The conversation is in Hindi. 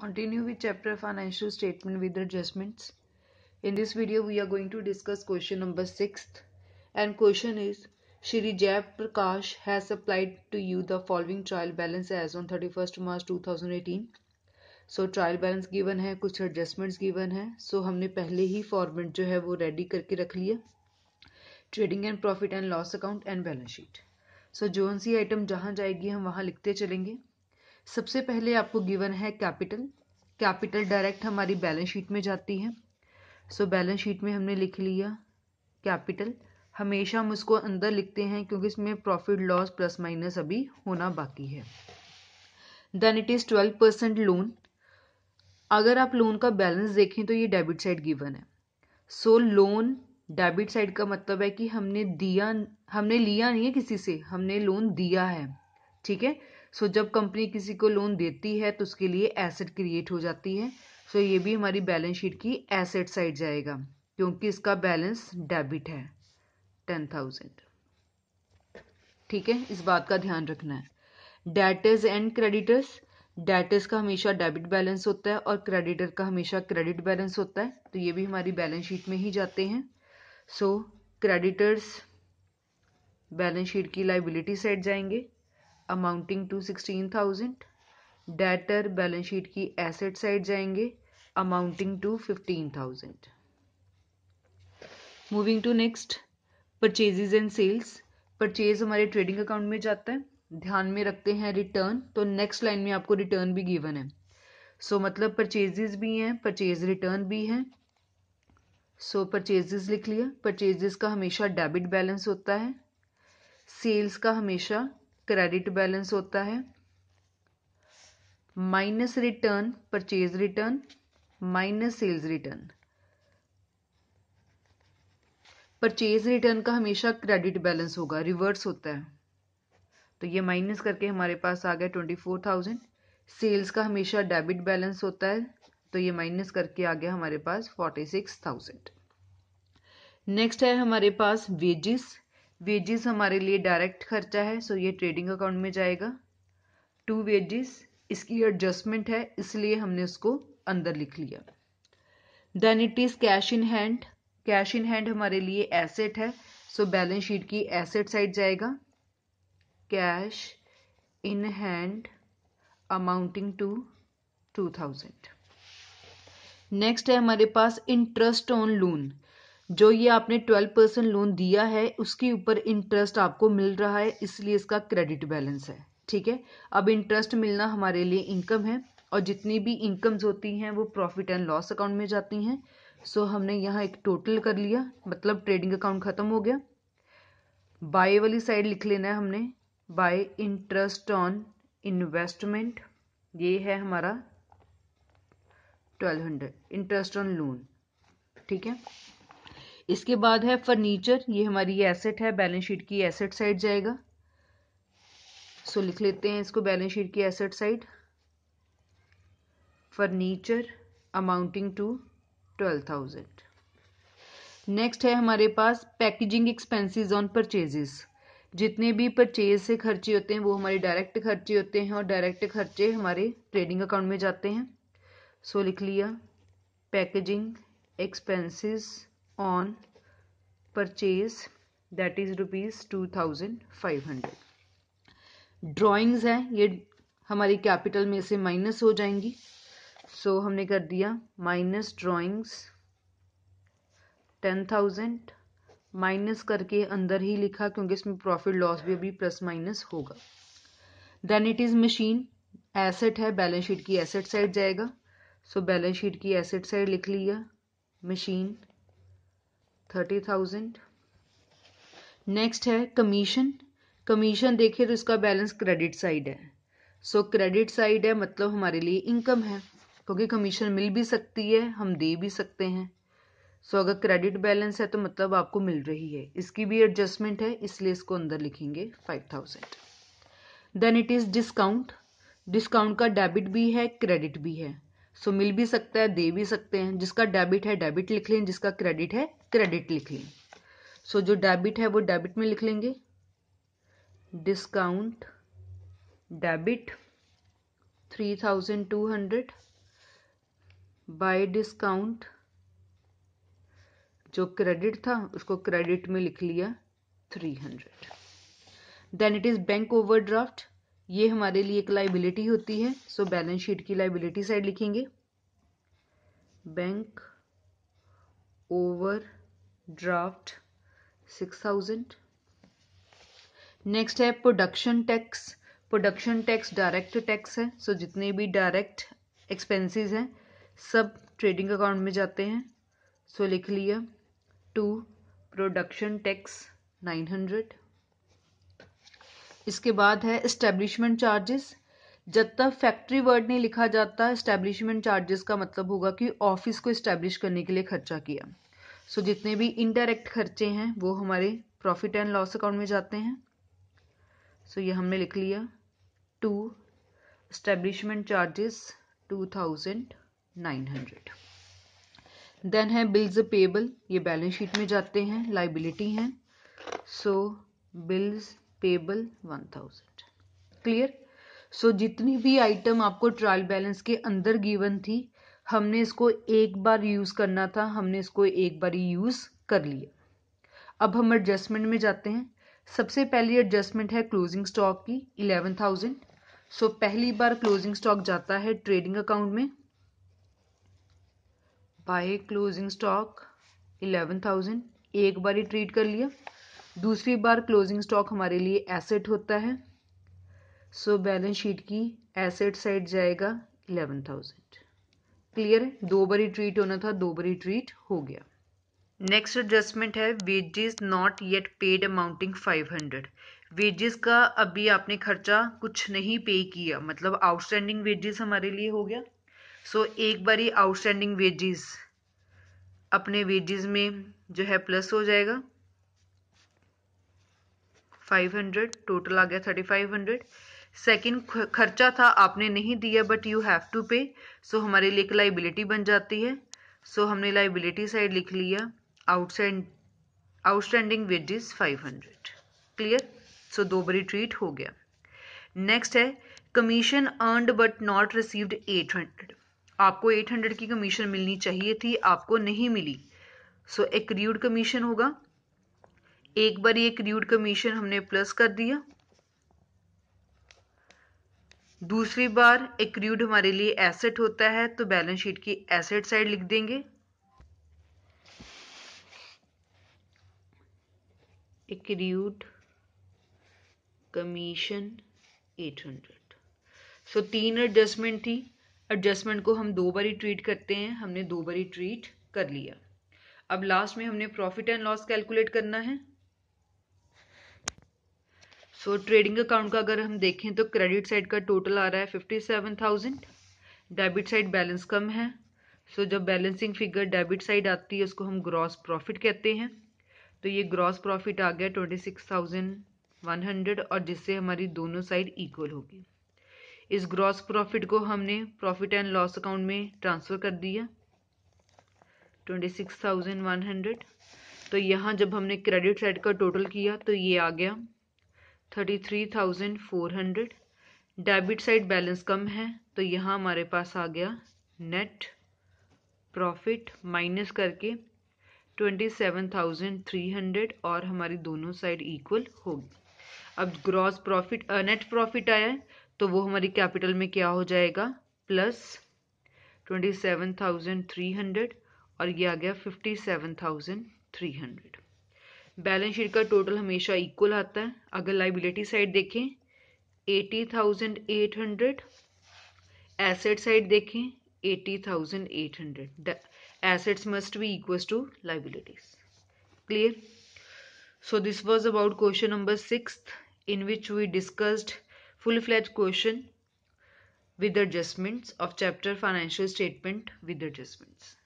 Continue with chapter financial statement with adjustments. In this video we are going to discuss question number 6 and question is Shri Jay Prakash has supplied to you the following trial balance as on 31st March 2018. so trial balance given hai kuch adjustments given hai so, humne pehle hi format jo hai wo ready karke rakh लिया trading and profit and loss account and balance sheet so जो सी आइटम जहाँ जाएगी हम वहाँ लिखते चलेंगे सबसे पहले आपको गिवन है कैपिटल कैपिटल डायरेक्ट हमारी बैलेंस शीट में जाती है सो बैलेंस शीट में हमने लिख लिया कैपिटल हमेशा हम उसको अंदर लिखते हैं क्योंकि इसमें प्रॉफिट लॉस प्लस माइनस अभी होना बाकी है then it is twelve percent loan अगर आप लोन का बैलेंस देखें तो ये डेबिट साइड गिवन है सो लोन डेबिट साइड का मतलब है कि हमने दिया हमने लिया नहीं है किसी से हमने लोन दिया है ठीक है सो जब कंपनी किसी को लोन देती है तो उसके लिए एसेट क्रिएट हो जाती है सो ये भी हमारी बैलेंस शीट की एसेट साइड जाएगा क्योंकि इसका बैलेंस डेबिट है टेन थाउजेंड ठीक है इस बात का ध्यान रखना है डेटर्स एंड क्रेडिटर्स डेटर्स का हमेशा डेबिट बैलेंस होता है और क्रेडिटर का हमेशा क्रेडिट बैलेंस होता है तो ये भी हमारी बैलेंस शीट में ही जाते हैं सो क्रेडिटर्स बैलेंस शीट की लाइबिलिटी साइड जाएंगे amounting to sixteen thousand debtor balance sheet की एसेट साइड जाएंगे amounting to fifteen thousand moving to next purchases and sales purchase हमारे ट्रेडिंग अकाउंट में जाता है ध्यान में रखते हैं रिटर्न तो नेक्स्ट लाइन में आपको रिटर्न भी गिवन है सो so, मतलब परचेजेज भी हैं परचेज रिटर्न भी हैं सो so, परचेजेस लिख लिया परचेजेस का हमेशा डेबिट बैलेंस होता है सेल्स का हमेशा क्रेडिट बैलेंस होता है minus return purchase return minus sales return purchase return का हमेशा क्रेडिट बैलेंस होगा रिवर्स होता है तो ये माइनस करके हमारे पास आ गया ट्वेंटी फोर थाउजेंड सेल्स का हमेशा डेबिट बैलेंस होता है तो ये माइनस करके आ गया हमारे पास फोर्टी सिक्स थाउजेंड नेक्स्ट है हमारे पास वेजिस वेजेस हमारे लिए डायरेक्ट खर्चा है सो ये ट्रेडिंग अकाउंट में जाएगा टू वेजेस इसकी एडजस्टमेंट है इसलिए हमने उसको अंदर लिख लिया then it is cash in hand cash in hand हमारे लिए एसेट है सो बैलेंस शीट की एसेट साइड जाएगा cash in hand amounting to two thousand next है हमारे पास इंटरेस्ट ऑन लोन जो ये आपने ट्वेल्व परसेंट लोन दिया है उसके ऊपर इंटरेस्ट आपको मिल रहा है इसलिए इसका क्रेडिट बैलेंस है ठीक है अब इंटरेस्ट मिलना हमारे लिए इनकम है और जितनी भी इनकम्स होती हैं वो प्रॉफिट एंड लॉस अकाउंट में जाती हैं सो हमने यहाँ एक टोटल कर लिया मतलब ट्रेडिंग अकाउंट ख़त्म हो गया बाय वाली साइड लिख लेना है हमने बाय इंटरेस्ट ऑन इन्वेस्टमेंट ये है हमारा twelve hundred interest on loan ठीक है इसके बाद है फर्नीचर ये हमारी एसेट है बैलेंस शीट की एसेट साइड जाएगा सो लिख लेते हैं इसको बैलेंस शीट की asset side furniture amounting to twelve thousand next है हमारे पास पैकेजिंग एक्सपेंसेस ऑन परचेजेस जितने भी परचेज से खर्चे होते हैं वो हमारे डायरेक्ट खर्चे होते हैं और डायरेक्ट खर्चे हमारे ट्रेडिंग अकाउंट में जाते हैं सो so, लिख लिया packaging expenses on purchase that is rupees two thousand five hundred drawings हैं ये हमारी कैपिटल में से माइनस हो जाएंगी सो so, हमने कर दिया minus drawings ten thousand minus करके अंदर ही लिखा क्योंकि इसमें प्रॉफिट लॉस भी अभी प्लस माइनस होगा then it is machine asset है बैलेंस शीट की एसेट साइड जाएगा सो बैलेंस शीट की एसेट साइड लिख लिया मशीन थर्टी थाउजेंड नेक्स्ट है कमीशन कमीशन देखिए तो इसका बैलेंस क्रेडिट साइड है सो क्रेडिट साइड है मतलब हमारे लिए इनकम है क्योंकि कमीशन मिल भी सकती है हम दे भी सकते हैं सो so, अगर क्रेडिट बैलेंस है तो मतलब आपको मिल रही है इसकी भी एडजस्टमेंट है इसलिए इसको अंदर लिखेंगे five thousand then it is discount discount का डेबिट भी है क्रेडिट भी है सो so, मिल भी सकता है दे भी सकते हैं जिसका डेबिट है डेबिट लिख लें जिसका क्रेडिट है क्रेडिट लिख लें सो so, जो डेबिट है वो डेबिट में लिख लेंगे discount debit three thousand two hundred by discount जो क्रेडिट था उसको क्रेडिट में लिख लिया three hundred then it is bank overdraft ये हमारे लिए एक लाइबिलिटी होती है सो बैलेंस शीट की लाइबिलिटी साइड लिखेंगे bank overdraft six thousand next है production tax production tax direct tax है सो so जितने भी डायरेक्ट एक्सपेंसेस हैं सब ट्रेडिंग अकाउंट में जाते हैं सो so लिख लिया to production tax nine hundred इसके बाद है इस्टेब्लिशमेंट चार्जेस जब तक फैक्ट्री वर्ड नहीं लिखा जाता इस्टेब्लिशमेंट चार्जेस का मतलब होगा कि ऑफिस को इस्टेब्लिश करने के लिए खर्चा किया सो जितने भी इनडायरेक्ट खर्चे हैं वो हमारे प्रॉफिट एंड लॉस अकाउंट में जाते हैं सो so, ये हमने लिख लिया to establishment charges two thousand nine hundred then है बिल्स पेबल ये बैलेंस शीट में जाते हैं लाइबिलिटी हैं so bills payable one thousand clear so जितनी भी आइटम आपको ट्रायल बैलेंस के अंदर गिवन थी हमने इसको एक बार यूज़ करना था हमने इसको एक बार ही यूज़ कर लिया अब हम एडजस्टमेंट में जाते हैं सबसे पहली एडजस्टमेंट है क्लोजिंग स्टॉक की इलेवन थाउजेंड सो पहली बार क्लोजिंग स्टॉक जाता है ट्रेडिंग अकाउंट में by closing stock eleven thousand एक बार ही ट्रीट कर लिया दूसरी बार क्लोजिंग स्टॉक हमारे लिए एसेट होता है सो बैलेंस शीट की एसेट साइड जाएगा इलेवन थाउजेंड क्लियर है दो बार ट्रीट होना था दो बार ट्रीट हो गया नेक्स्ट एडजस्टमेंट है wages not yet paid amounting 500 wages का अभी आपने खर्चा कुछ नहीं पे किया मतलब आउटस्टैंडिंग वेजेस हमारे लिए हो गया सो so, एक बार आउटस्टैंडिंग वेजेस अपने वेजेस में जो है प्लस हो जाएगा 500 टोटल आ गया 3500 सेकेंड खर्चा था आपने नहीं दिया बट यू हैव टू पे सो हमारे लिए एक लाइबिलिटी बन जाती है सो so, हमने लाइबिलिटी साइड लिख लिया outside outstanding wages 500 clear so दो बड़ी ट्रीट हो गया नेक्स्ट है commission earned but not received 800 आपको 800 की कमीशन मिलनी चाहिए थी आपको नहीं मिली सो एक्रूड कमीशन होगा एक बार ये क्रूड कमीशन हमने प्लस कर दिया दूसरी बार एक क्रूड हमारे लिए एसेट होता है तो बैलेंस शीट की एसेट साइड लिख देंगे क्रूड कमीशन 800 सो so, तीन एडजस्टमेंट थी एडजस्टमेंट को हम दो बारी ट्रीट करते हैं हमने दो बारी ट्रीट कर लिया अब लास्ट में हमने प्रॉफिट एंड लॉस कैलकुलेट करना है सो ट्रेडिंग अकाउंट का अगर हम देखें तो क्रेडिट साइड का टोटल आ रहा है fifty seven thousand debit side balance कम है सो so, जब बैलेंसिंग फिगर डेबिट साइड आती है उसको हम ग्रॉस प्रॉफिट कहते हैं तो ये ग्रॉस प्रॉफिट आ गया twenty six thousand one hundred और जिससे हमारी दोनों साइड इक्वल होगी इस ग्रॉस प्रॉफिट को हमने प्रॉफिट एंड लॉस अकाउंट में ट्रांसफ़र कर दिया twenty six thousand one hundred तो यहाँ जब हमने क्रेडिट साइड का टोटल किया तो ये आ गया thirty three thousand four hundred debit side balance कम है तो यहाँ हमारे पास आ गया नेट प्रॉफिट माइनस करके twenty seven thousand three hundred और हमारी दोनों साइड इक्वल होगी अब ग्रॉस प्रॉफिट नेट प्रॉफिट आया है तो वो हमारी कैपिटल में क्या हो जाएगा plus twenty seven thousand three hundred और ये आ गया fifty seven thousand three hundred balance sheet का टोटल हमेशा इक्वल आता है अगर लाइबिलिटी साइड देखें eighty thousand eight hundred asset side देखें eighty thousand eight hundred the assets must be equal to liabilities clear so this was about question number six in which we discussed full fledged question with adjustments of chapter financial statement with adjustments